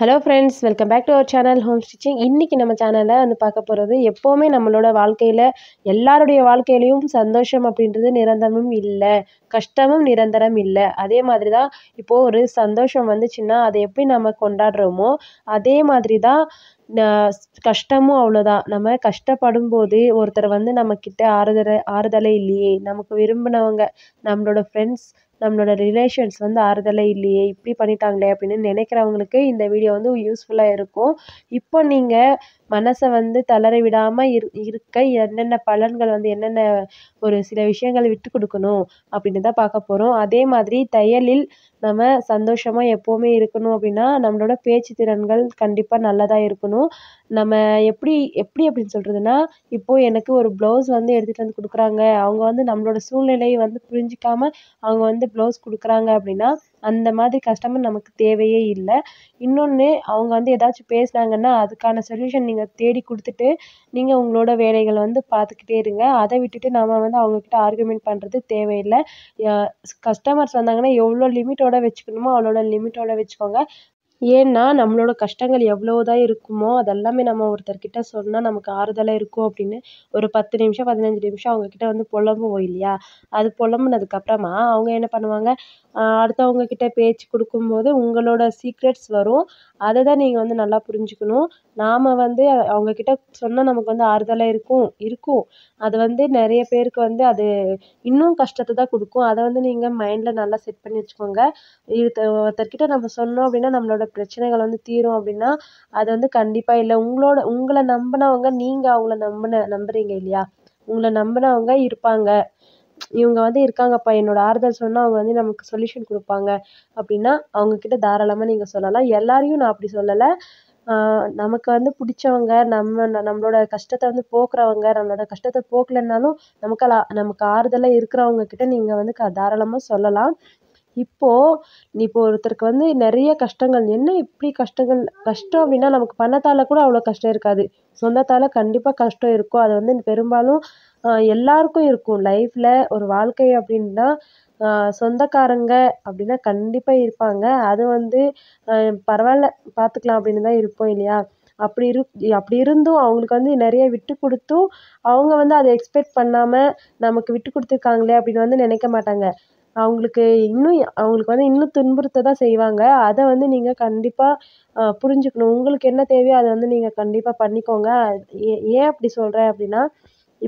hello friends welcome back to our channel home stitching இன்றைக்கி நம்ம சேனலில் வந்து பார்க்க போகிறது எப்போவுமே நம்மளோட வாழ்க்கையில் எல்லாருடைய வாழ்க்கையிலையும் சந்தோஷம் அப்படின்றது நிரந்தரமும் இல்லை கஷ்டமும் நிரந்தரம் இல்லை அதே மாதிரி தான் இப்போது ஒரு சந்தோஷம் வந்துச்சுன்னா அதை எப்படி நம்ம கொண்டாடுறோமோ அதே மாதிரி தான் கஷ்டமும் அவ்வளோதான் நம்ம கஷ்டப்படும் போது ஒருத்தர் வந்து நம்மக்கிட்ட ஆறுதலை ஆறுதலே இல்லையே நமக்கு விரும்பினவங்க நம்மளோட ஃப்ரெண்ட்ஸ் நம்மளோட ரிலேஷன்ஸ் வந்து ஆறுதலே இல்லையே இப்படி பண்ணிட்டாங்களே அப்படின்னு நினைக்கிறவங்களுக்கு இந்த வீடியோ வந்து யூஸ்ஃபுல்லாக இருக்கும் இப்போ நீங்கள் மனசை வந்து தளர விடாமல் இரு இருக்க என்னென்ன பலன்கள் வந்து என்னென்ன ஒரு சில விஷயங்கள் விட்டு கொடுக்கணும் அப்படின்னு தான் பார்க்க போகிறோம் அதே மாதிரி தையலில் நம்ம சந்தோஷமாக எப்போவுமே இருக்கணும் அப்படின்னா நம்மளோட பேச்சு திறன்கள் கண்டிப்பாக நல்லதாக இருக்கணும் நம்ம எப்படி எப்படி அப்படின்னு சொல்கிறதுன்னா இப்போது எனக்கு ஒரு ப்ளவுஸ் வந்து எடுத்துகிட்டு வந்து கொடுக்குறாங்க அவங்க வந்து நம்மளோட சூழ்நிலையை வந்து புரிஞ்சிக்காமல் அவங்க வந்து ப்ளவுஸ் கொடுக்குறாங்க அப்படின்னா அந்த மாதிரி கஸ்டமர் நமக்கு தேவையே இல்லை இன்னொன்று அவங்க வந்து ஏதாச்சும் பேசுனாங்கன்னா அதுக்கான சொல்யூஷன் நீங்கள் நீங்கள் தேடி கொடுத்துட்டு நீங்கள் உங்களோட வேலைகளை வந்து பார்த்துக்கிட்டே இருங்க அதை விட்டுட்டு நம்ம வந்து அவங்கக்கிட்ட ஆர்குமெண்ட் பண்ணுறது தேவையில்லை கஸ்டமர்ஸ் வந்தாங்கன்னா எவ்வளோ லிமிட்டோடு வச்சுக்கணுமோ அவ்வளோ லிமிட்டோடு வச்சுக்கோங்க ஏன்னா நம்மளோட கஷ்டங்கள் எவ்வளோ தான் இருக்குமோ அதெல்லாமே நம்ம ஒருத்தர்கிட்ட சொன்னால் நமக்கு ஆறுதலாக இருக்கும் அப்படின்னு ஒரு பத்து நிமிஷம் பதினஞ்சு நிமிஷம் அவங்கக்கிட்ட வந்து புலம்புவோம் இல்லையா அது புலம்புனதுக்கப்புறமா அவங்க என்ன பண்ணுவாங்க அடுத்தவங்கக்கிட்ட பேச்சு கொடுக்கும்போது உங்களோட சீக்ரெட்ஸ் வரும் அதை தான் நீங்கள் வந்து நல்லா புரிஞ்சுக்கணும் நாம் வந்து அவங்கக்கிட்ட சொன்னால் நமக்கு வந்து ஆறுதலாக இருக்கும் இருக்கும் அது வந்து நிறைய பேருக்கு வந்து அது இன்னும் கஷ்டத்தை தான் கொடுக்கும் அதை வந்து நீங்கள் மைண்டில் நல்லா செட் பண்ணி வச்சுக்கோங்க இது ஒருத்தர்கிட்ட நம்ம சொன்னோம் அப்படின்னா நம்மளோட பிரச்சனைகள் வந்து தீரும் அப்படின்னா அது வந்து கண்டிப்பாக இல்லை உங்களோட உங்களை நம்பினவங்க நீங்கள் அவங்கள நம்பின நம்புறீங்க இல்லையா உங்களை நம்பினவங்க இருப்பாங்க இவங்க வந்து இருக்காங்கப்பா என்னோட ஆறுதல் சொன்னால் அவங்க வந்து நமக்கு சொல்யூஷன் கொடுப்பாங்க அப்படின்னா அவங்கக்கிட்ட தாராளமாக நீங்கள் சொல்லலாம் எல்லாரையும் நான் அப்படி சொல்லலை நமக்கு வந்து பிடிச்சவங்க நம்ம நம்மளோட கஷ்டத்தை வந்து போக்குறவங்க நம்மளோட கஷ்டத்தை போக்கலைன்னாலும் நமக்கு நமக்கு ஆறுதலாக இருக்கிறவங்க கிட்ட நீங்கள் வந்து க தாராளமாக சொல்லலாம் இப்போது நீ இப்போ ஒருத்தருக்கு வந்து நிறைய கஷ்டங்கள் என்ன இப்படி கஷ்டங்கள் கஷ்டம் அப்படின்னா நமக்கு பணத்தால் கூட அவ்வளோ கஷ்டம் இருக்காது சொந்தத்தால் கண்டிப்பாக கஷ்டம் இருக்கும் அது வந்து பெரும்பாலும் எல்லாேருக்கும் இருக்கும் லைஃப்பில் ஒரு வாழ்க்கை அப்படின்னா சொந்தக்காரங்க அப்படின்னா கண்டிப்பாக இருப்பாங்க அது வந்து பரவாயில்ல பார்த்துக்கலாம் அப்படின்னு தான் இருப்போம் இல்லையா அப்படி இருக் அப்படி இருந்தும் அவங்களுக்கு வந்து நிறைய விட்டு கொடுத்தும் அவங்க வந்து அதை எக்ஸ்பெக்ட் பண்ணாமல் நமக்கு விட்டு கொடுத்துருக்காங்களே அப்படின்னு வந்து நினைக்க மாட்டாங்க அவங்களுக்கு இன்னும் அவங்களுக்கு வந்து இன்னும் துன்புறுத்த தான் செய்வாங்க அதை வந்து நீங்கள் கண்டிப்பாக புரிஞ்சுக்கணும் உங்களுக்கு என்ன தேவையோ அதை வந்து நீங்கள் கண்டிப்பாக பண்ணிக்கோங்க ஏ ஏன் அப்படி சொல்கிறேன் அப்படின்னா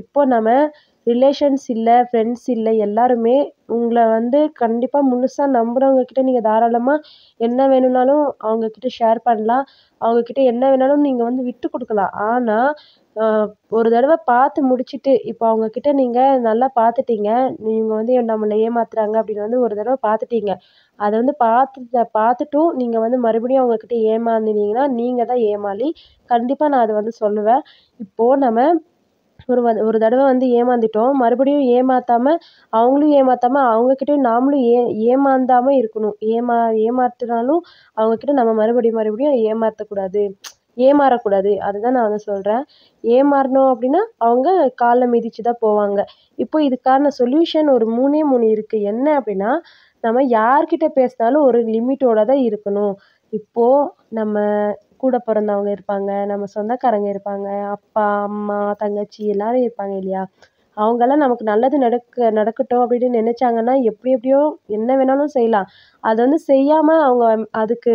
இப்போ நம்ம ரிலேஷன்ஸ் இல்லை ஃப்ரெண்ட்ஸ் இல்லை எல்லாருமே உங்களை வந்து கண்டிப்பாக முழுசாக நம்புகிறவங்கக்கிட்ட நீங்கள் தாராளமாக என்ன வேணும்னாலும் அவங்கக்கிட்ட ஷேர் பண்ணலாம் அவங்கக்கிட்ட என்ன வேணாலும் நீங்கள் வந்து விட்டு கொடுக்கலாம் ஆனால் ஒரு தடவை பார்த்து முடிச்சுட்டு இப்போ அவங்கக்கிட்ட நீங்கள் நல்லா பார்த்துட்டீங்க நீங்கள் வந்து நம்மளை ஏமாத்துகிறாங்க அப்படின்னு வந்து ஒரு தடவை பார்த்துட்டீங்க அதை வந்து பார்த்து பார்த்துட்டும் நீங்கள் வந்து மறுபடியும் அவங்கக்கிட்ட ஏமாந்துனீங்கன்னா நீங்கள் தான் ஏமாளி கண்டிப்பாக நான் அதை வந்து சொல்லுவேன் இப்போது நம்ம ஒரு ஒரு தடவை வந்து ஏமாந்துட்டோம் மறுபடியும் ஏமாற்றாமல் அவங்களும் ஏமாற்றாமல் அவங்கக்கிட்டையும் நாமளும் ஏ ஏமாந்தாமல் இருக்கணும் ஏமா ஏமாற்றினாலும் அவங்கக்கிட்ட நம்ம மறுபடியும் மறுபடியும் ஏமாற்றக்கூடாது ஏமாறக்கூடாது அதுதான் நான் வந்து சொல்கிறேன் ஏமாறணும் அப்படின்னா அவங்க காலில் மிதித்து தான் போவாங்க இப்போது இதுக்கான சொல்யூஷன் ஒரு மூணே மூணு இருக்குது என்ன அப்படின்னா நம்ம யார்கிட்ட பேசினாலும் ஒரு லிமிட்டோட தான் இருக்கணும் இப்போது நம்ம கூட பிறந்தவங்க இருப்பாங்க நம்ம சொந்தக்காரங்க இருப்பாங்க அப்பா அம்மா தங்கச்சி எல்லோரும் இருப்பாங்க இல்லையா அவங்கெல்லாம் நமக்கு நல்லது நடக்க நடக்கட்டும் அப்படின்னு நினச்சாங்கன்னா எப்படி எப்படியோ என்ன வேணாலும் செய்யலாம் அதை வந்து செய்யாமல் அவங்க அதுக்கு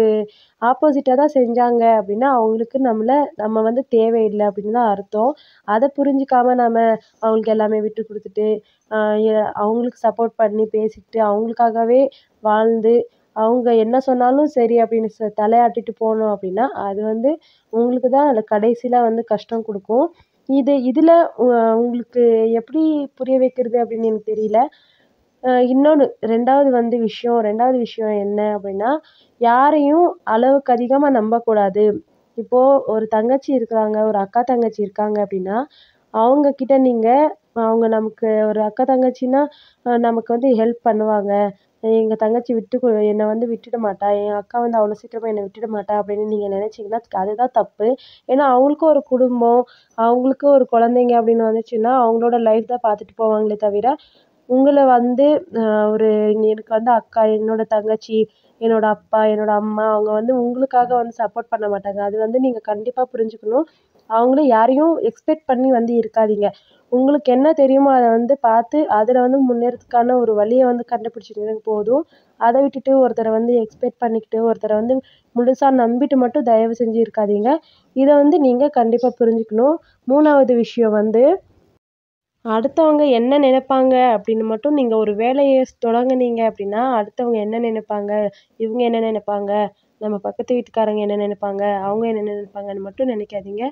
ஆப்போசிட்டாக தான் செஞ்சாங்க அப்படின்னா அவங்களுக்கு நம்மளை நம்ம வந்து தேவையில்லை அப்படின்னு தான் அர்த்தம் அதை புரிஞ்சுக்காம நம்ம அவங்களுக்கு எல்லாமே விட்டு கொடுத்துட்டு அவங்களுக்கு சப்போர்ட் பண்ணி பேசிட்டு அவங்களுக்காகவே வாழ்ந்து அவங்க என்ன சொன்னாலும் சரி அப்படின்னு தலையாட்டிட்டு போனோம் அப்படின்னா அது வந்து உங்களுக்கு தான் அதில் கடைசியில் வந்து கஷ்டம் கொடுக்கும் இது இதில் உங்களுக்கு எப்படி புரிய வைக்கிறது அப்படின்னு எனக்கு தெரியல இன்னொன்று ரெண்டாவது வந்து விஷயம் ரெண்டாவது விஷயம் என்ன அப்படின்னா யாரையும் அளவுக்கு அதிகமாக நம்பக்கூடாது இப்போது ஒரு தங்கச்சி இருக்கிறாங்க ஒரு அக்கா தங்கச்சி இருக்காங்க அப்படின்னா அவங்கக்கிட்ட நீங்கள் அவங்க நமக்கு ஒரு அக்கா தங்கச்சின்னா நமக்கு வந்து ஹெல்ப் பண்ணுவாங்க எங்கள் தங்கச்சி விட்டு கொ என்னை வந்து விட்டுட மாட்டா என் அக்கா வந்து அவ்வளோ சீக்கிரமாக என்னை விட்டுவிட மாட்டா அப்படின்னு நீங்கள் நினச்சீங்கன்னா அதுதான் தப்பு ஏன்னா அவங்களுக்கும் ஒரு குடும்பம் அவங்களுக்கும் ஒரு குழந்தைங்க அப்படின்னு வந்துச்சுன்னா அவங்களோட லைஃப் தான் பார்த்துட்டு போவாங்களே தவிர உங்களை வந்து ஒரு எனக்கு வந்து அக்கா என்னோட தங்கச்சி என்னோடய அப்பா என்னோடய அம்மா அவங்க வந்து உங்களுக்காக வந்து சப்போர்ட் பண்ண மாட்டாங்க அது வந்து நீங்கள் கண்டிப்பாக புரிஞ்சுக்கணும் அவங்களும் யாரையும் எக்ஸ்பெக்ட் பண்ணி வந்து இருக்காதீங்க உங்களுக்கு என்ன தெரியுமோ அதை வந்து பார்த்து அதில் வந்து முன்னேறதுக்கான ஒரு வழியை வந்து கண்டுபிடிச்சிங்கன்னா போதும் அதை விட்டுட்டு ஒருத்தரை வந்து எக்ஸ்பெக்ட் பண்ணிக்கிட்டு ஒருத்தரை வந்து முழுசாக நம்பிட்டு மட்டும் தயவு செஞ்சு இருக்காதீங்க இதை வந்து நீங்கள் கண்டிப்பாக புரிஞ்சுக்கணும் மூணாவது விஷயம் வந்து அடுத்தவங்க என்ன நினைப்பாங்க அப்படின்னு மட்டும் நீங்கள் ஒரு வேலையை தொடங்குனீங்க அப்படின்னா அடுத்தவங்க என்ன நினைப்பாங்க இவங்க என்ன நினைப்பாங்க நம்ம பக்கத்து வீட்டுக்காரங்க என்ன நினைப்பாங்க அவங்க என்ன நினைப்பாங்கன்னு மட்டும் நினைக்காதீங்க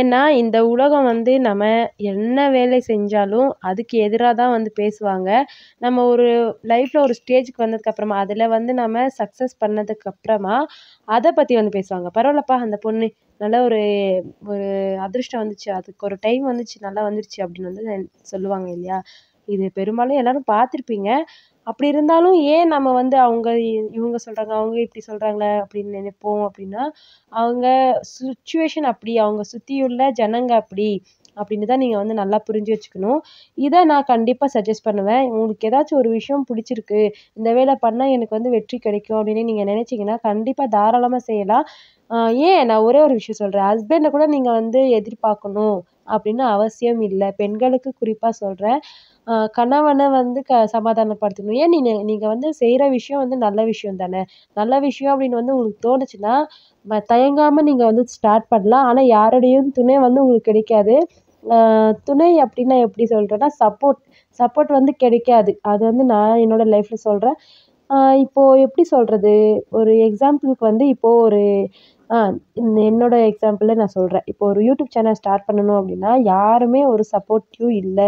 ஏன்னா இந்த உலகம் வந்து நம்ம என்ன வேலை செஞ்சாலும் அதுக்கு எதிராக தான் வந்து பேசுவாங்க நம்ம ஒரு லைஃப்பில் ஒரு ஸ்டேஜுக்கு வந்ததுக்கப்புறமா அதில் வந்து நம்ம சக்ஸஸ் பண்ணதுக்கப்புறமா அதை பற்றி வந்து பேசுவாங்க பரவாயில்லப்பா அந்த பொண்ணு நல்ல ஒரு ஒரு அதிர்ஷ்டம் வந்துச்சு அதுக்கு ஒரு டைம் வந்துச்சு நல்லா வந்துடுச்சு அப்படின்னு வந்து சொல்லுவாங்க இல்லையா இது பெரும்பாலும் எல்லோரும் பார்த்துருப்பீங்க அப்படி இருந்தாலும் ஏன் நம்ம வந்து அவங்க இவங்க சொல்கிறாங்க அவங்க இப்படி சொல்கிறாங்களே அப்படின்னு நினைப்போம் அப்படின்னா அவங்க சுச்சுவேஷன் அப்படி அவங்க சுற்றியுள்ள ஜனங்கள் அப்படி அப்படின்னு தான் நீங்கள் வந்து நல்லா புரிஞ்சு வச்சுக்கணும் இதை நான் கண்டிப்பாக சஜெஸ்ட் பண்ணுவேன் உங்களுக்கு ஏதாச்சும் ஒரு விஷயம் பிடிச்சிருக்கு இந்த வேலை பண்ணால் எனக்கு வந்து வெற்றி கிடைக்கும் அப்படின்னு நீங்கள் நினச்சிங்கன்னா கண்டிப்பாக தாராளமாக செய்யலாம் ஏன் நான் ஒரே ஒரு விஷயம் சொல்கிறேன் ஹஸ்பண்டை கூட நீங்கள் வந்து எதிர்பார்க்கணும் அப்படின்னு அவசியம் இல்லை பெண்களுக்கு குறிப்பாக சொல்கிறேன் கணவனை வந்து க சமாதானப்படுத்தணும் ஏன் நீ நீங்கள் வந்து செய்கிற விஷயம் வந்து நல்ல விஷயம் தானே நல்ல விஷயம் அப்படின்னு வந்து உங்களுக்கு தோணுச்சுன்னா ம தயங்காமல் நீங்கள் வந்து ஸ்டார்ட் பண்ணலாம் ஆனால் யாருடையும் துணை வந்து உங்களுக்கு கிடைக்காது துணை அப்படின்னா எப்படி சொல்கிறேன்னா சப்போர்ட் சப்போர்ட் வந்து கிடைக்காது அது வந்து நான் என்னோடய லைஃப்பில் சொல்கிறேன் இப்போது எப்படி சொல்கிறது ஒரு எக்ஸாம்பிளுக்கு வந்து இப்போது ஒரு என்னோட எக்ஸாம்பிளே நான் சொல்கிறேன் இப்போ ஒரு யூடியூப் சேனல் ஸ்டார்ட் பண்ணணும் அப்படின்னா யாருமே ஒரு சப்போர்ட்டிவ் இல்லை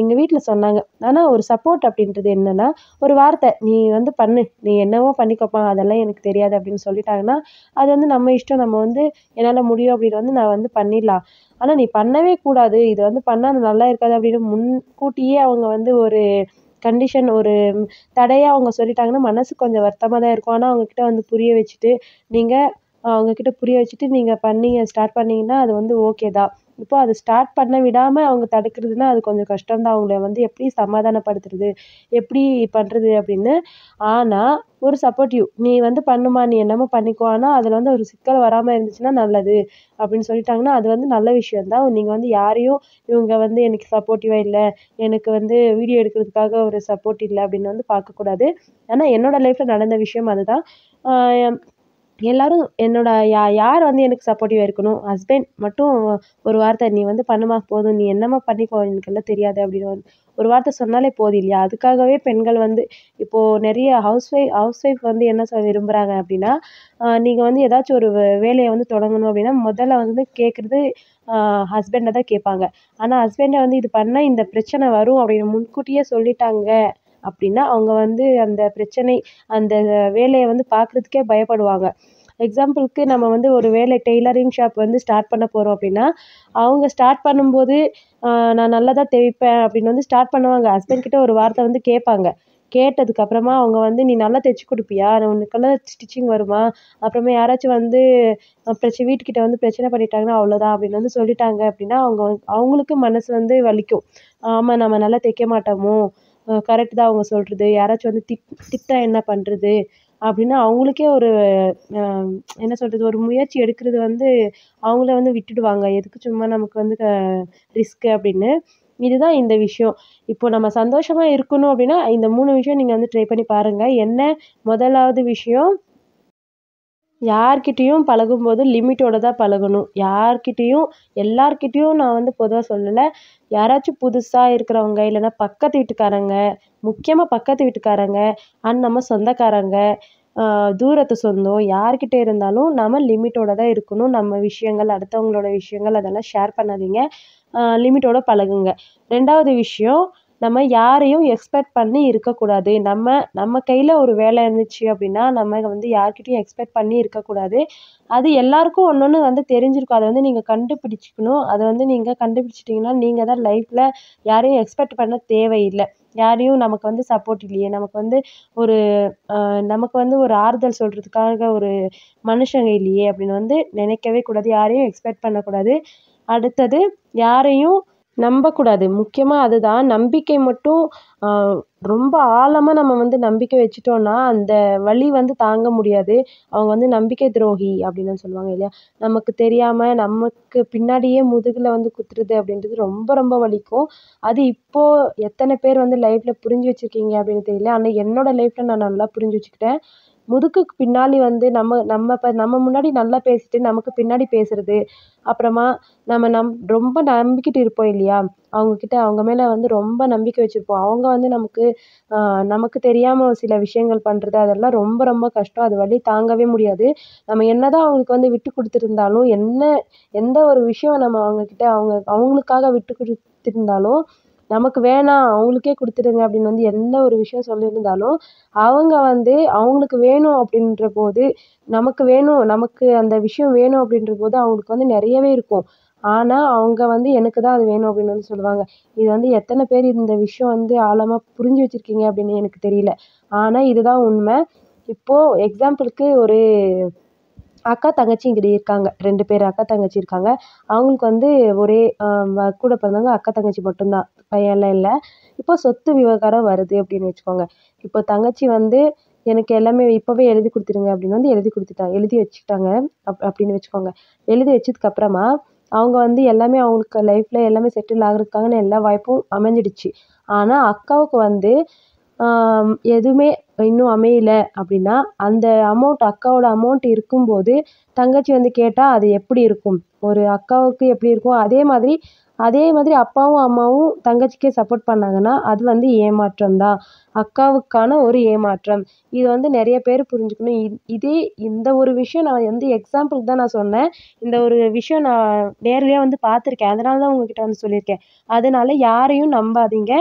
எங்கள் வீட்டில் சொன்னாங்க ஆனால் ஒரு சப்போர்ட் அப்படின்றது என்னென்னா ஒரு வார்த்தை நீ வந்து பண்ணு நீ என்னவோ பண்ணிக்கப்பா அதெல்லாம் எனக்கு தெரியாது அப்படின்னு சொல்லிட்டாங்கன்னா அது வந்து நம்ம இஷ்டம் நம்ம வந்து என்னால் முடியும் அப்படின்னு வந்து நான் வந்து பண்ணிடலாம் ஆனால் நீ பண்ணவே கூடாது இது வந்து பண்ணால் அது நல்லா இருக்காது அப்படின்னு முன்கூட்டியே அவங்க வந்து ஒரு கண்டிஷன் ஒரு தடையாக அவங்க சொல்லிட்டாங்கன்னா மனசுக்கு கொஞ்சம் வருத்தமாக தான் இருக்கும் ஆனால் அவங்கக்கிட்ட வந்து புரிய வச்சுட்டு நீங்கள் அவங்கக்கிட்ட புரிய வச்சுட்டு நீங்கள் பண்ணி ஸ்டார்ட் பண்ணீங்கன்னா அது வந்து ஓகே தான் இப்போ அதை ஸ்டார்ட் பண்ண விடாமல் அவங்க தடுக்கிறதுனா அது கொஞ்சம் கஷ்டம் தான் அவங்கள வந்து எப்படி சமாதானப்படுத்துறது எப்படி பண்ணுறது அப்படின்னு ஆனால் ஒரு சப்போர்ட்டிவ் நீ வந்து பண்ணும்மா நீ என்னமோ பண்ணிக்கோ அதில் வந்து ஒரு சிக்கல் வராமல் இருந்துச்சுன்னா நல்லது அப்படின்னு சொல்லிட்டாங்கன்னா அது வந்து நல்ல விஷயம் தான் நீங்கள் வந்து யாரையும் இவங்க வந்து எனக்கு சப்போர்ட்டிவாக இல்லை எனக்கு வந்து வீடியோ எடுக்கிறதுக்காக ஒரு சப்போர்ட் இல்லை அப்படின்னு வந்து பார்க்கக்கூடாது ஆனால் என்னோடய லைஃப்பில் நடந்த விஷயம் அதுதான் எல்லோரும் என்னோட யா யார் வந்து எனக்கு சப்போர்ட்டிவாக இருக்கணும் ஹஸ்பண்ட் மட்டும் ஒரு வார்த்தை நீ வந்து பண்ணுமா போதும் நீ என்னம்மா பண்ணிக்கோ எல்லாம் தெரியாது அப்படின்னு ஒரு வார்த்தை சொன்னாலே போதும் இல்லையா அதுக்காகவே பெண்கள் வந்து இப்போது நிறைய ஹவுஸ் ஒய்ஃப் ஹவுஸ் ஒய்ஃப் வந்து என்ன சொல்ல விரும்புகிறாங்க அப்படின்னா நீங்கள் வந்து ஏதாச்சும் ஒரு வே வேலையை வந்து தொடங்கணும் அப்படின்னா முதல்ல வந்து கேட்குறது ஹஸ்பண்டை தான் கேட்பாங்க ஆனால் ஹஸ்பண்டை வந்து இது பண்ணால் இந்த பிரச்சனை வரும் அப்படின்னு முன்கூட்டியே சொல்லிட்டாங்க அப்படின்னா அவங்க வந்து அந்த பிரச்சனை அந்த வேலையை வந்து பார்க்குறதுக்கே பயப்படுவாங்க எக்ஸாம்பிளுக்கு நம்ம வந்து ஒரு வேலை டெய்லரிங் ஷாப் வந்து ஸ்டார்ட் பண்ண போகிறோம் அப்படின்னா அவங்க ஸ்டார்ட் பண்ணும்போது நான் நல்லா தான் தைப்பேன் அப்படின்னு வந்து ஸ்டார்ட் பண்ணுவாங்க ஹஸ்பண்ட் கிட்டே ஒரு வார்த்தை வந்து கேட்பாங்க கேட்டதுக்கப்புறமா அவங்க வந்து நீ நல்லா தைச்சி கொடுப்பியா உனக்கெல்லாம் ஸ்டிச்சிங் வருமா அப்புறமா யாராச்சும் வந்து பிரச்சனை வீட்டுக்கிட்ட வந்து பிரச்சனை பண்ணிட்டாங்கன்னா அவ்வளோதான் அப்படின்னு வந்து சொல்லிட்டாங்க அப்படின்னா அவங்க அவங்களுக்கு மனசு வந்து வலிக்கும் ஆமாம் நம்ம நல்லா தைக்க மாட்டோமோ கரெக்ட் தான் அவங்க சொல்கிறது யாராச்சும் வந்து திட் திட்டா என்ன பண்ணுறது அப்படின்னு அவங்களுக்கே ஒரு என்ன சொல்கிறது ஒரு முயற்சி எடுக்கிறது வந்து அவங்களே வந்து விட்டுடுவாங்க எதுக்கு சும்மா நமக்கு வந்து ரிஸ்க்கு அப்படின்னு இதுதான் இந்த விஷயம் இப்போ நம்ம சந்தோஷமாக இருக்கணும் அப்படின்னா இந்த மூணு விஷயம் நீங்கள் வந்து ட்ரை பண்ணி பாருங்கள் என்ன முதலாவது விஷயம் யார்கிட்டேயும் பழகும்போது லிமிட்டோடு தான் பழகணும் யார்கிட்டேயும் எல்லார்கிட்டேயும் நான் வந்து பொதுவாக சொல்லலை யாராச்சும் புதுசாக இருக்கிறவங்க இல்லைன்னா பக்கத்து வீட்டுக்காரங்க முக்கியமாக பக்கத்து வீட்டுக்காரங்க அண்ட் நம்ம சொந்தக்காரங்க தூரத்து சொந்தம் யார்கிட்ட இருந்தாலும் நம்ம லிமிட்டோடு தான் இருக்கணும் நம்ம விஷயங்கள் அடுத்தவங்களோட விஷயங்கள் அதெல்லாம் ஷேர் பண்ணாதீங்க லிமிட்டோடு பழகுங்க ரெண்டாவது விஷயம் நம்ம யாரையும் எக்ஸ்பெக்ட் பண்ணி இருக்கக்கூடாது நம்ம நம்ம கையில் ஒரு வேலை இருந்துச்சு அப்படின்னா நம்ம வந்து யார்கிட்டையும் எக்ஸ்பெக்ட் பண்ணி இருக்கக்கூடாது அது எல்லாருக்கும் ஒன்று ஒன்று வந்து தெரிஞ்சிருக்கும் அதை வந்து நீங்கள் கண்டுபிடிச்சிக்கணும் அதை வந்து நீங்கள் கண்டுபிடிச்சிட்டிங்கன்னா நீங்கள் தான் லைஃப்பில் யாரையும் எக்ஸ்பெக்ட் பண்ண தேவையில்லை யாரையும் நமக்கு வந்து சப்போர்ட் இல்லையே நமக்கு வந்து ஒரு நமக்கு வந்து ஒரு ஆறுதல் சொல்கிறதுக்காக ஒரு மனுஷங்க இல்லையே அப்படின்னு வந்து நினைக்கவே கூடாது யாரையும் எக்ஸ்பெக்ட் பண்ணக்கூடாது அடுத்தது யாரையும் நம்பக்கூடாது முக்கியமாக அதுதான் நம்பிக்கை மட்டும் ரொம்ப ஆழமாக நம்ம வந்து நம்பிக்கை வச்சுட்டோன்னா அந்த வலி வந்து தாங்க முடியாது அவங்க வந்து நம்பிக்கை துரோகி அப்படின்னு சொல்லுவாங்க இல்லையா நமக்கு தெரியாமல் நமக்கு பின்னாடியே முதுகில் வந்து குத்துறது அப்படின்றது ரொம்ப ரொம்ப வலிக்கும் அது இப்போது எத்தனை பேர் வந்து லைஃப்பில் புரிஞ்சு வச்சிருக்கீங்க அப்படின்னு தெரியல ஆனால் என்னோடய லைஃப்பில் நான் நல்லா புரிஞ்சு வச்சுக்கிட்டேன் முதுக்குக்கு பின்னாடி வந்து நம்ம நம்ம இப்போ நம்ம முன்னாடி நல்லா பேசிட்டு நமக்கு பின்னாடி பேசுகிறது அப்புறமா நம்ம நம் ரொம்ப நம்பிக்கிட்டு இருப்போம் இல்லையா அவங்கக்கிட்ட அவங்க மேலே வந்து ரொம்ப நம்பிக்கை வச்சுருப்போம் அவங்க வந்து நமக்கு நமக்கு தெரியாமல் சில விஷயங்கள் பண்ணுறது அதெல்லாம் ரொம்ப ரொம்ப கஷ்டம் அது வலி தாங்கவே முடியாது நம்ம என்ன தான் அவங்களுக்கு வந்து விட்டு கொடுத்துருந்தாலும் என்ன எந்த ஒரு விஷயம் நம்ம அவங்கக்கிட்ட அவங்க அவங்களுக்காக விட்டு கொடுத்துருந்தாலும் நமக்கு வேணாம் அவங்களுக்கே கொடுத்துடுங்க அப்படின்னு வந்து எந்த ஒரு விஷயம் சொல்லியிருந்தாலும் அவங்க வந்து அவங்களுக்கு வேணும் அப்படின்ற போது நமக்கு வேணும் நமக்கு அந்த விஷயம் வேணும் அப்படின்ற போது அவங்களுக்கு வந்து நிறையவே இருக்கும் ஆனால் அவங்க வந்து எனக்கு தான் அது வேணும் அப்படின்னு வந்து சொல்லுவாங்க இது வந்து எத்தனை பேர் இந்த விஷயம் வந்து ஆழமாக புரிஞ்சு வச்சுருக்கீங்க அப்படின்னு எனக்கு தெரியல ஆனால் இதுதான் உண்மை இப்போது எக்ஸாம்பிளுக்கு ஒரு அக்கா தங்கச்சி இங்கிட்டு இருக்காங்க ரெண்டு பேர் அக்கா தங்கச்சி இருக்காங்க அவங்களுக்கு வந்து ஒரே கூட பிறந்தவங்க அக்கா தங்கச்சி மட்டும்தான் பையன்லாம் இல்லை இப்போ சொத்து விவகாரம் வருது அப்படின்னு வச்சுக்கோங்க இப்போ தங்கச்சி வந்து எனக்கு எல்லாமே இப்போவே எழுதி கொடுத்துருங்க அப்படின்னு வந்து எழுதி கொடுத்துட்டாங்க எழுதி வச்சுக்கிட்டாங்க அப் அப்படின்னு வச்சுக்கோங்க எழுதி வச்சதுக்கப்புறமா அவங்க வந்து எல்லாமே அவங்களுக்கு லைஃப்பில் எல்லாமே செட்டில் ஆகிறதுக்கான எல்லா வாய்ப்பும் அமைஞ்சிடுச்சு ஆனால் அக்காவுக்கு வந்து எதுவுமே இன்னும் அமையல அப்படின்னா அந்த அமௌண்ட் அக்காவோட அமௌண்ட் இருக்கும்போது தங்கச்சி வந்து கேட்டால் அது எப்படி இருக்கும் ஒரு அக்காவுக்கு எப்படி இருக்கும் அதே மாதிரி அதே மாதிரி அப்பாவும் அம்மாவும் தங்கச்சிக்கே சப்போர்ட் பண்ணாங்கன்னா அது வந்து ஏமாற்றம் தான் அக்காவுக்கான ஒரு ஏமாற்றம் இது வந்து நிறைய பேர் புரிஞ்சுக்கணும் இ இதே இந்த ஒரு விஷயம் நான் வந்து எக்ஸாம்பிளுக்கு தான் நான் சொன்னேன் இந்த ஒரு விஷயம் நான் நேரடியாக வந்து பார்த்துருக்கேன் அதனால தான் உங்ககிட்ட வந்து சொல்லியிருக்கேன் அதனால யாரையும் நம்பாதீங்க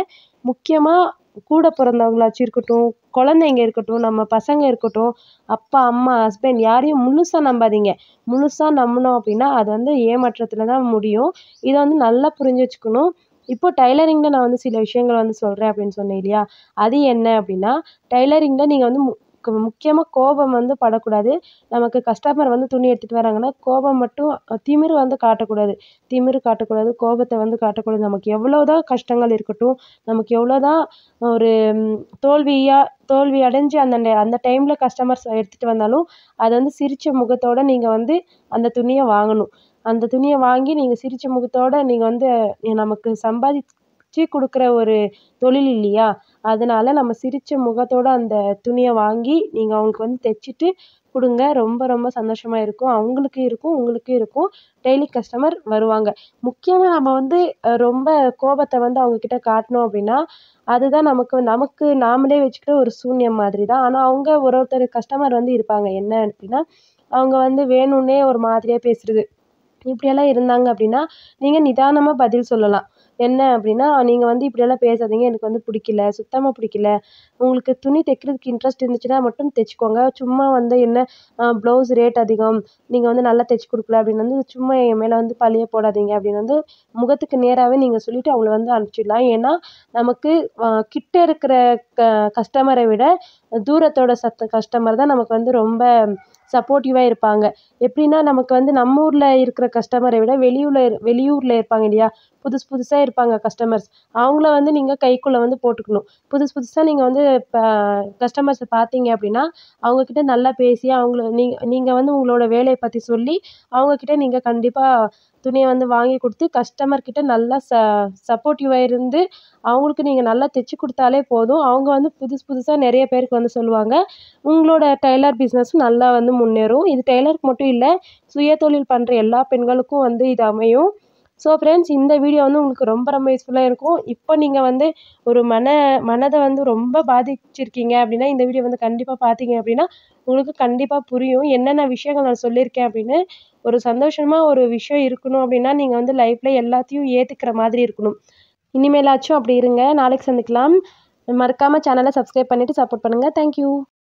முக்கியமாக கூட பிறந்தவங்களாச்சும் இருக்கட்டும் குழந்தைங்க இருக்கட்டும் நம்ம பசங்க இருக்கட்டும் அப்பா அம்மா ஹஸ்பண்ட் யாரையும் முழுசாக நம்பாதீங்க முழுசாக நம்பினோம் அப்படின்னா அது வந்து ஏமாற்றத்தில் தான் முடியும் இதை வந்து நல்லா புரிஞ்சு வச்சுக்கணும் இப்போ டைலரிங்கில் நான் வந்து சில விஷயங்கள் வந்து சொல்கிறேன் அப்படின்னு சொன்னேன் இல்லையா அது என்ன அப்படின்னா டைலரிங்கில் நீங்கள் வந்து முக்கியமாக கோபம் வந்து படக்கூடாது நமக்கு கஸ்டமர் வந்து துணி எடுத்துகிட்டு வராங்கன்னா கோபம் மட்டும் திமிரு வந்து காட்டக்கூடாது திமிரு காட்டக்கூடாது கோபத்தை வந்து காட்டக்கூடாது நமக்கு எவ்வளோ தான் கஷ்டங்கள் இருக்கட்டும் நமக்கு எவ்வளோ தான் ஒரு தோல்வியாக தோல்வி அடைஞ்சு அந்த அந்த டைமில் கஸ்டமர்ஸ் எடுத்துகிட்டு வந்தாலும் அதை வந்து சிரித்த முகத்தோடு நீங்கள் வந்து அந்த துணியை வாங்கணும் அந்த துணியை வாங்கி நீங்கள் சிரித்த முகத்தோடு நீங்கள் வந்து நமக்கு சம்பாதி வச்சு கொடுக்குற ஒரு தொழில் இல்லையா அதனால் நம்ம சிரித்த முகத்தோடு அந்த துணியை வாங்கி நீங்கள் அவங்களுக்கு வந்து தைச்சிட்டு கொடுங்க ரொம்ப ரொம்ப சந்தோஷமாக இருக்கும் அவங்களுக்கும் இருக்கும் உங்களுக்கும் இருக்கும் டெய்லி கஸ்டமர் வருவாங்க முக்கியமாக நம்ம வந்து ரொம்ப கோபத்தை வந்து அவங்கக்கிட்ட காட்டினோம் அப்படின்னா அதுதான் நமக்கு நமக்கு நாமளே வச்சுக்கிற ஒரு சூன்யம் மாதிரி தான் ஆனால் அவங்க ஒரு ஒருத்தர் கஸ்டமர் வந்து இருப்பாங்க என்ன அப்படின்னா அவங்க வந்து வேணும்னே ஒரு மாதிரியாக பேசுகிறது இப்படியெல்லாம் இருந்தாங்க அப்படின்னா நீங்கள் நிதானமாக பதில் சொல்லலாம் என்ன அப்படின்னா நீங்கள் வந்து இப்படியெல்லாம் பேசாதீங்க எனக்கு வந்து பிடிக்கல சுத்தமாக பிடிக்கல உங்களுக்கு துணி தைக்கிறதுக்கு இன்ட்ரெஸ்ட் இருந்துச்சுன்னா மட்டும் தைச்சிக்கோங்க சும்மா வந்து என்ன ப்ளவுஸ் ரேட் அதிகம் நீங்கள் வந்து நல்லா தைச்சி கொடுக்கல அப்படின்னு வந்து சும்மா என் மேலே வந்து பழிய போடாதீங்க அப்படின்னு வந்து முகத்துக்கு நேராகவே நீங்கள் சொல்லிவிட்டு அவங்கள வந்து அனுப்பிச்சிடலாம் ஏன்னா நமக்கு கிட்ட இருக்கிற க கஸ்டமரை விட தூரத்தோட சத்த கஸ்டமர் தான் நமக்கு வந்து ரொம்ப சப்போர்ட்டிவாக இருப்பாங்க எப்படின்னா நமக்கு வந்து நம்ம ஊரில் இருக்கிற கஸ்டமரை விட வெளியூரில் வெளியூரில் இருப்பாங்க இல்லையா புதுசு புதுசாக இருப்பாங்க கஸ்டமர்ஸ் அவங்கள வந்து நீங்கள் கைக்குள்ளே வந்து போட்டுக்கணும் புதுசு புதுசாக நீங்கள் வந்து இப்போ கஸ்டமர்ஸை பார்த்தீங்க அப்படின்னா அவங்கக்கிட்ட நல்லா பேசி அவங்கள நீங்கள் நீங்கள் வந்து உங்களோட வேலையை பற்றி சொல்லி அவங்கக்கிட்ட நீங்கள் கண்டிப்பாக துணியை வந்து வாங்கி கொடுத்து கஸ்டமர்கிட்ட நல்லா ச சப்போர்ட்டிவாக இருந்து அவங்களுக்கு நீங்கள் நல்லா தைச்சி கொடுத்தாலே போதும் அவங்க வந்து புதுசு புதுசாக நிறைய பேருக்கு வந்து சொல்லுவாங்க உங்களோட டெய்லர் பிஸ்னஸும் நல்லா வந்து முன்னேறும் இது டெய்லருக்கு மட்டும் இல்லை சுய தொழில் பண்ணுற எல்லா பெண்களுக்கும் வந்து இது அமையும் ஸோ ஃப்ரெண்ட்ஸ் இந்த வீடியோ வந்து உங்களுக்கு ரொம்ப ரொம்ப யூஸ்ஃபுல்லாக இருக்கும் இப்போ நீங்கள் வந்து ஒரு மன மனதை வந்து ரொம்ப பாதிச்சிருக்கீங்க அப்படின்னா இந்த வீடியோ வந்து கண்டிப்பாக பார்த்தீங்க அப்படின்னா உங்களுக்கு கண்டிப்பாக புரியும் என்னென்ன விஷயங்கள் நான் சொல்லியிருக்கேன் அப்படின்னு ஒரு சந்தோஷமாக ஒரு விஷயம் இருக்கணும் அப்படின்னா நீங்கள் வந்து லைஃப்பில் எல்லாத்தையும் ஏற்றுக்கிற மாதிரி இருக்கணும் இனிமேலாச்சும் அப்படி இருங்க நாளைக்கு சந்திக்கலாம் மறக்காமல் சேனலை சப்ஸ்கிரைப் பண்ணிவிட்டு சப்போர்ட் பண்ணுங்கள் தேங்க்யூ